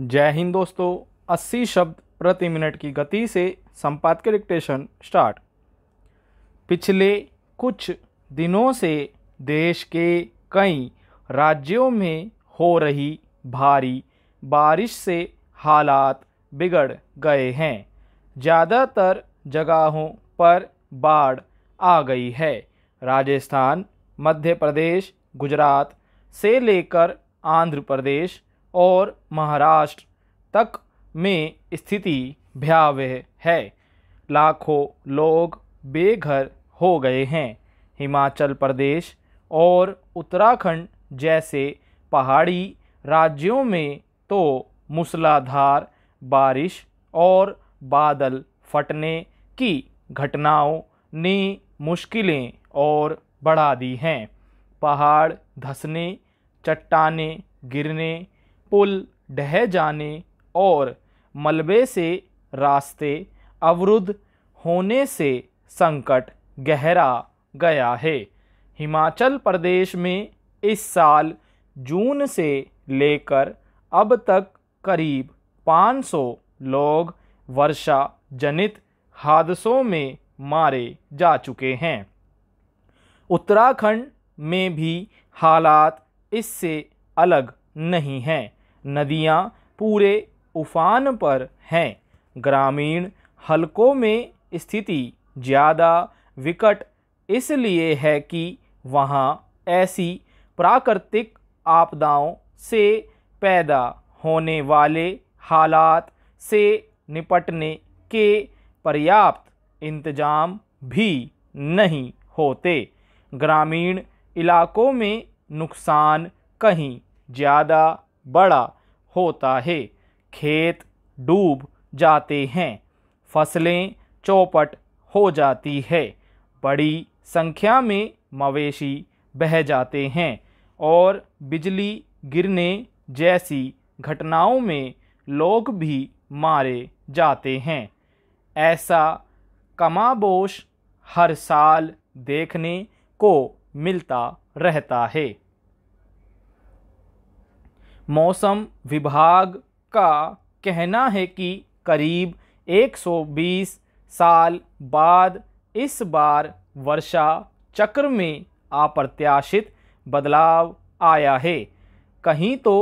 जय हिंद दोस्तों 80 शब्द प्रति मिनट की गति से संपादकीय डिक्टेशन स्टार्ट पिछले कुछ दिनों से देश के कई राज्यों में हो रही भारी बारिश से हालात बिगड़ गए हैं ज़्यादातर जगहों पर बाढ़ आ गई है राजस्थान मध्य प्रदेश गुजरात से लेकर आंध्र प्रदेश और महाराष्ट्र तक में स्थिति भयावह है लाखों लोग बेघर हो गए हैं हिमाचल प्रदेश और उत्तराखंड जैसे पहाड़ी राज्यों में तो मूसलाधार बारिश और बादल फटने की घटनाओं ने मुश्किलें और बढ़ा दी हैं पहाड़ धसने चट्टाने गिरने पुल ढह जाने और मलबे से रास्ते अवरुद्ध होने से संकट गहरा गया है हिमाचल प्रदेश में इस साल जून से लेकर अब तक करीब 500 लोग वर्षा जनित हादसों में मारे जा चुके हैं उत्तराखंड में भी हालात इससे अलग नहीं हैं नदियाँ पूरे उफान पर हैं ग्रामीण हलकों में स्थिति ज़्यादा विकट इसलिए है कि वहाँ ऐसी प्राकृतिक आपदाओं से पैदा होने वाले हालात से निपटने के पर्याप्त इंतजाम भी नहीं होते ग्रामीण इलाकों में नुकसान कहीं ज़्यादा बड़ा होता है खेत डूब जाते हैं फसलें चौपट हो जाती है बड़ी संख्या में मवेशी बह जाते हैं और बिजली गिरने जैसी घटनाओं में लोग भी मारे जाते हैं ऐसा कमाबोश हर साल देखने को मिलता रहता है मौसम विभाग का कहना है कि करीब 120 साल बाद इस बार वर्षा चक्र में अप्रत्याशित बदलाव आया है कहीं तो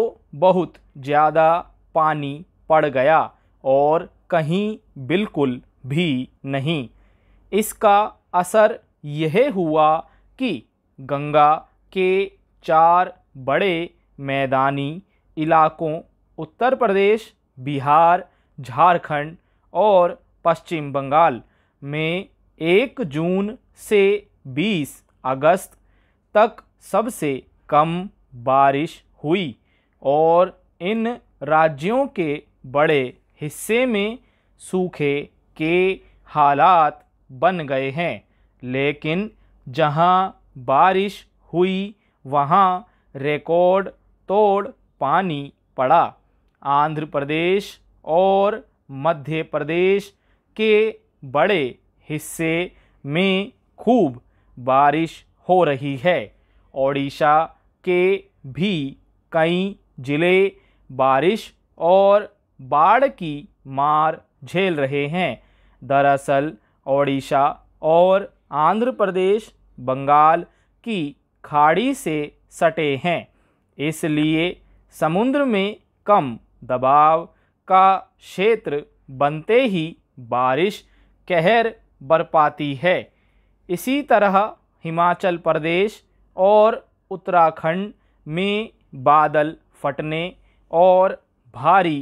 बहुत ज़्यादा पानी पड़ गया और कहीं बिल्कुल भी नहीं इसका असर यह हुआ कि गंगा के चार बड़े मैदानी इलाकों उत्तर प्रदेश बिहार झारखंड और पश्चिम बंगाल में एक जून से 20 अगस्त तक सबसे कम बारिश हुई और इन राज्यों के बड़े हिस्से में सूखे के हालात बन गए हैं लेकिन जहां बारिश हुई वहां रिकॉर्ड तोड़ पानी पड़ा आंध्र प्रदेश और मध्य प्रदेश के बड़े हिस्से में खूब बारिश हो रही है ओडिशा के भी कई ज़िले बारिश और बाढ़ की मार झेल रहे हैं दरअसल ओडिशा और आंध्र प्रदेश बंगाल की खाड़ी से सटे हैं इसलिए समुद्र में कम दबाव का क्षेत्र बनते ही बारिश कहर बरपाती है इसी तरह हिमाचल प्रदेश और उत्तराखंड में बादल फटने और भारी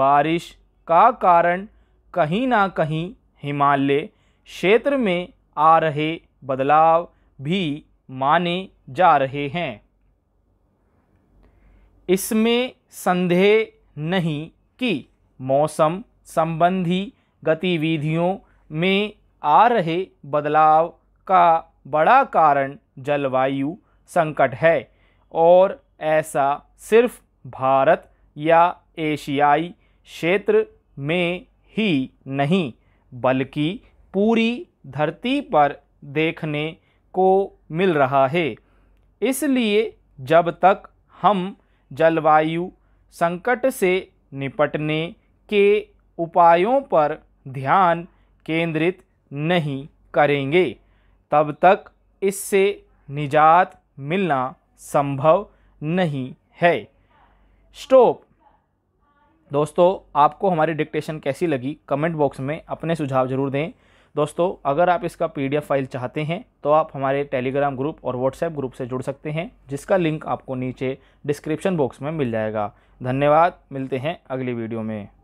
बारिश का कारण कहीं ना कहीं हिमालय क्षेत्र में आ रहे बदलाव भी माने जा रहे हैं इसमें संदेह नहीं कि मौसम संबंधी गतिविधियों में आ रहे बदलाव का बड़ा कारण जलवायु संकट है और ऐसा सिर्फ भारत या एशियाई क्षेत्र में ही नहीं बल्कि पूरी धरती पर देखने को मिल रहा है इसलिए जब तक हम जलवायु संकट से निपटने के उपायों पर ध्यान केंद्रित नहीं करेंगे तब तक इससे निजात मिलना संभव नहीं है स्टॉप दोस्तों आपको हमारी डिक्टेशन कैसी लगी कमेंट बॉक्स में अपने सुझाव ज़रूर दें दोस्तों अगर आप इसका पीडीएफ फाइल चाहते हैं तो आप हमारे टेलीग्राम ग्रुप और व्हाट्सएप ग्रुप से जुड़ सकते हैं जिसका लिंक आपको नीचे डिस्क्रिप्शन बॉक्स में मिल जाएगा धन्यवाद मिलते हैं अगली वीडियो में